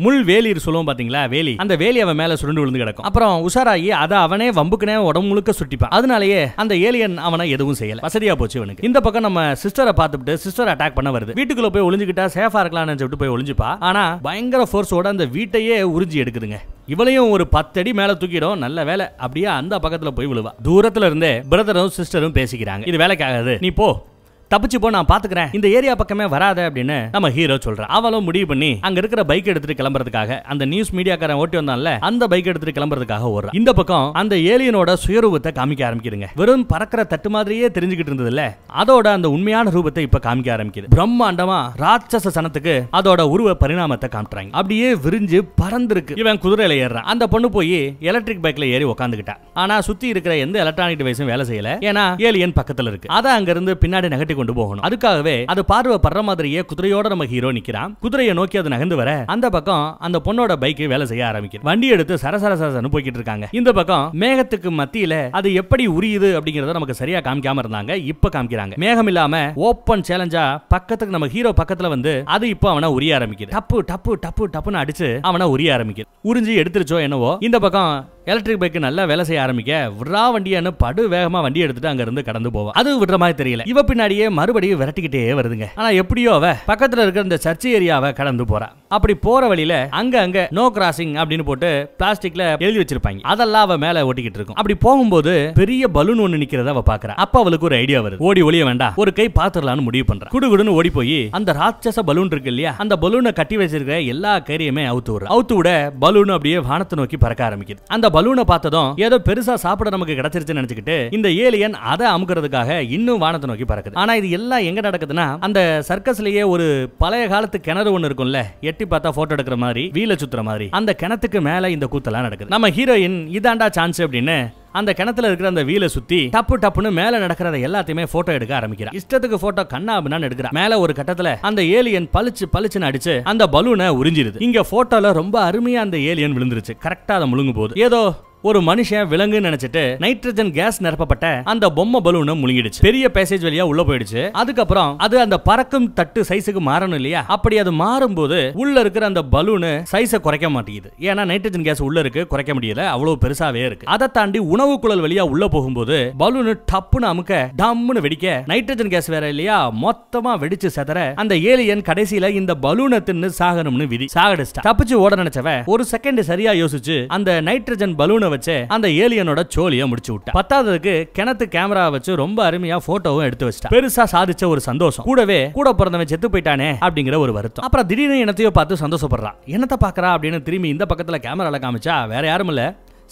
முள் வேலி சொல்லுவோம் பாத்தீங்களா வேலி அந்த வேலி அவன் மேல சுருண்டு விழுந்து கிடக்கும் அப்புறம் உஷாராகி அதை அவனே வம்புக்குனே உடம்பு முழுக்க சுட்டிப்பான் அதனாலயே அந்த ஏலியன் அவனை எதுவும் செய்யல வசதியா போச்சு அவனுக்கு இந்த பக்கம் நம்ம சிஸ்டரை பார்த்துட்டு சிஸ்டர் அட்டாக் பண்ண வருது வீட்டுக்குள்ள போய் ஒளிஞ்சுக்கிட்டா சேஃபா இருக்கலாம்னு சொல்லிட்டு போய் ஒளிஞ்சுப்பா ஆனா பயங்கர ஃபோர்ஸோட அந்த வீட்டையே உறிஞ்சி எடுக்குதுங்க இவளையும் ஒரு பத்தடி மேல தூக்கிடும் நல்ல வேலை அப்படியே அந்த பக்கத்துல போய் விழுவா தூரத்துல இருந்தே பிரதரும் சிஸ்டரும் பேசிக்கிறாங்க இது வேலைக்காகாது நீ போ தப்பிச்சு போ நான் பாத்துக்கிறேன் இந்த ஏரியா பக்கமே வராத அப்படின்னு நம்ம ஹீரோ சொல்றேன் அவளும் முடிவு பண்ணி அங்க இருக்கிற பைக் எடுத்துட்டு கிளம்புறதுக்காக அந்த நியூஸ் மீடியாக்காரன் ஓட்டி வந்தான்ல அந்த பைக் எடுத்துட்டு கிளம்புறதுக்காக ஓடுற இந்த பக்கம் அந்த ஏலியனோட சுயரூபத்தை காமிக்க ஆரம்பிக்கிறீங்க வெறும் பறக்கிற தட்டு மாதிரியே தெரிஞ்சுக்கிட்டு இருந்ததுல அதோட அந்த உண்மையான ரூபத்தை இப்ப காமிக்க ஆரம்பிக்கிறது பிரம்மாண்டமா ராட்சச சனத்துக்கு அதோட உருவ பரிணாமத்தை காமிக்கிறாங்க அப்படியே விரிஞ்சு பறந்துருக்கு இவன் குதிரையில ஏறுறான் அந்த பொண்ணு போய் எலக்ட்ரிக் பைக்ல ஏறி உட்காந்துக்கிட்டா ஆனா சுத்தி இருக்கிற எந்த எலக்ட்ரானிக் டிவைஸும் வேலை செய்யல ஏன்னா ஏலியன் பக்கத்துல இருக்கு அதான் அங்க இருந்து பின்னாடி நெகட்டிவ் கொண்டு போகணும் அதுக்காகவே அது பார்வைப்படுற மாதிரியே குதிரையோட நம்ம ஹீரோ நிக்கிறான் குதிரையை நோக்கி அது நகர்ந்து வர அந்த பக்கம் அந்த பொண்ணோட பைக் வேலை செய்ய ஆரம்பிக்கும் வண்டி எடுத்து சரசர சரசனு போய்கிட்டு இருக்காங்க இந்த பக்கம் மேகத்துக்கு மத்தியில அது எப்படி உரியுது அப்படிங்கறத நமக்கு சரியா காமிக்காம இருந்தாங்க இப்ப காமிக்கிறாங்க மேகம் இல்லாம ஓப்பன் சேலஞ்சா பக்கத்துக்கு நம்ம ஹீரோ பக்கத்துல வந்து அது இப்ப அவனை உரிய ஆரம்பிக்குது டப்பு டப்பு டப்பு டப்புன்னு அடிச்சு அவனை உரிய ஆரம்பிக்குது உறிஞ்சி எடுத்துருச்சோ என்னவோ இந்த பக்கம் எலக்ட்ரிக் பைக் நல்லா வேலை செய்ய ஆரம்பிக்க விட்ரா வண்டியான்னு படு வேகமா வண்டி எடுத்துட்டு அங்க இருந்து கடந்து போவா அது விடுற மாதிரி தெரியல இவ பின்னாடியே மறுபடியும் விரட்டிக்கிட்டே வருதுங்க ஆனா எப்படியோ அவ பக்கத்துல இருக்கிற இந்த சர்ச் ஏரியாவை கடந்து போறா அப்படி போற வழியில அங்க அங்க நோ கிராசிங் அப்படின்னு போட்டு பிளாஸ்டிக்ல எழுதி வச்சிருப்பாங்க அதெல்லாம் அவ மேல ஓட்டிக்கிட்டு இருக்கும் அப்படி போகும்போது பெரிய பலூன் ஒண்ணு நிக்கிறத அவ பாக்குறா அப்ப அவளுக்கு ஒரு ஐடியா வருது ஓடி ஒளிய வேண்டாம் ஒரு கை பாத்துரலாம்னு முடிவு பண்றா குடுகுடுன்னு ஓடி போய் அந்த ராட்சச பலூன் இருக்கு இல்லையா அந்த பலூனை கட்டி வச்சிருக்க எல்லா கரியமே அவுத்து விடுற அவுத்து விட பலூன் அப்படியே வானத்தை நோக்கி பறக்க ஆரம்பிக்குது அந்த பலூனை பார்த்ததும் ஏதோ பெருசா சாப்பிட நமக்கு கிடைச்சிருச்சுன்னு நினைச்சுக்கிட்டு இந்த ஏலியன் அதை அமுக்கிறதுக்காக இன்னும் வானத்தை நோக்கி பறக்குது ஆனா இது எல்லாம் எங்க நடக்குதுன்னா அந்த சர்க்கஸ்லயே ஒரு பழைய காலத்து கிணறு ஒன்று இருக்கும்ல எட்டி பார்த்தா போட்டோ எடுக்கிற மாதிரி வீல சுத்துற மாதிரி அந்த கிணத்துக்கு மேல இந்த கூத்தெல்லாம் நடக்குது நம்ம ஹீரோயின் இதாண்டா சான்ஸ் அப்படின்னு அந்த கிணத்துல இருக்கிற அந்த வீல சுத்தி டப்பு டப்புன்னு மேல நடக்கிறத எல்லாத்தையுமே போட்டோ எடுக்க ஆரம்பிக்கிறா இஷ்டத்துக்கு போட்டோ கண்ணா அப்படின்னு மேல ஒரு கட்டத்துல அந்த ஏலியன் பளிச்சு பளிச்சுன்னு அடிச்சு அந்த பலூனை உறிஞ்சிருது இங்க போட்டோல ரொம்ப அருமையா அந்த ஏலியன் விழுந்துருச்சு கரெக்டா அதை முழுங்கும் போது ஏதோ ஒரு மனுஷன் விலங்குன்னு நினைச்சிட்டு நைட்ரஜன் கேஸ் நிரப்பப்பட்ட அந்த பொம்மை பலூன் முழுங்கிடுச்சு பெரிய பேசேஜ் வழியா உள்ள போயிடுச்சு அதுக்கப்புறம் அது அந்த பறக்கும் தட்டு சைஸுக்கு மாறணும் இல்லையா அப்படி அது மாறும்போது உள்ள இருக்கிற அந்த பலூனு சைஸை குறைக்க மாட்டேங்குது ஏன்னா நைட்ரஜன் கேஸ் உள்ள இருக்கு குறைக்க முடியல அவ்வளவு பெருசாவே இருக்கு அதை தாண்டி உணவு குழல் வழியா உள்ள போகும்போது பலூனு டப்புன்னு அமுக்க டம்னு வெடிக்க நைட்ரஜன் கேஸ் வேற இல்லையா மொத்தமா வெடிச்சு செதற அந்த ஏலியன் கடைசியில இந்த பலூனை தின்னு சாகணும்னு விதி சாகடிச்சு தப்பிச்சு ஓட நினைச்சவன் ஒரு செகண்ட் சரியா யோசிச்சு அந்த நைட்ரஜன் பலூனை தூர வச்சே அந்த ஏலியனோட சோழிய முடிச்சு விட்டா பத்தாததுக்கு கிணத்து கேமரா வச்சு ரொம்ப அருமையா போட்டோவும் எடுத்து வச்சிட்டா பெருசா சாதிச்ச ஒரு சந்தோஷம் கூடவே கூட பிறந்தவன் செத்து போயிட்டானே அப்படிங்கிற ஒரு வருத்தம் அப்புறம் திடீர்னு என்னத்தையோ பார்த்து சந்தோஷப்படுறான் என்னத்தை பாக்குறா அப்படின்னு திரும்பி இந்த பக்கத்துல கேமரால காமிச்சா வேற யாரும் இல்ல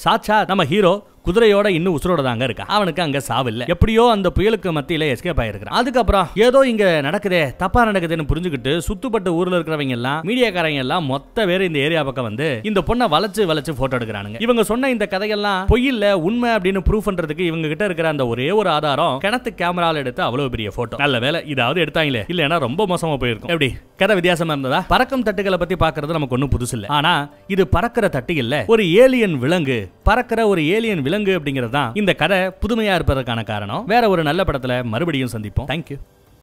சாச்சா நம்ம ஹீரோ குதிரையோட இன்னும் உசுரோட தாங்க இருக்கா அவனுக்கு அங்க சாவில்ல எப்படியோ அந்த புயலுக்கு மத்தியில எஸ்கேப் ஆயிருக்கான் அதுக்கப்புறம் ஏதோ இங்க நடக்குதே தப்பா நடக்குதுன்னு புரிஞ்சுக்கிட்டு சுத்துப்பட்டு ஊர்ல இருக்கிறவங்க எல்லாம் மீடியாக்காரங்க எல்லாம் மொத்த பேர் இந்த ஏரியா பக்கம் வந்து இந்த பொண்ணை வளைச்சு வளைச்சு போட்டோ எடுக்கிறானுங்க இவங்க சொன்ன இந்த கதையெல்லாம் பொய்யில்ல உண்மை அப்படின்னு ப்ரூவ் பண்றதுக்கு இவங்க கிட்ட இருக்கிற அந்த ஒரே ஒரு ஆதாரம் கிணத்து கேமரால எடுத்து அவ்வளவு பெரிய போட்டோ நல்ல வேலை இதாவது எடுத்தாங்களே இல்லைன்னா ரொம்ப மோசமா போயிருக்கும் எப்படி கதை வித்தியாசமா இருந்ததா பறக்கும் தட்டுகளை பத்தி பாக்குறது நமக்கு ஒன்னும் புதுசு இல்ல ஆனா இது பறக்கிற தட்டு இல்ல ஒரு ஏலியன் விலங்கு பறக்கிற ஒரு ஏலியன் விலங்கு விலங்கு அப்படிங்கிறது தான் இந்த கதை புதுமையா இருப்பதற்கான காரணம் வேற ஒரு நல்ல படத்துல மறுபடியும் சந்திப்போம் தேங்க்யூ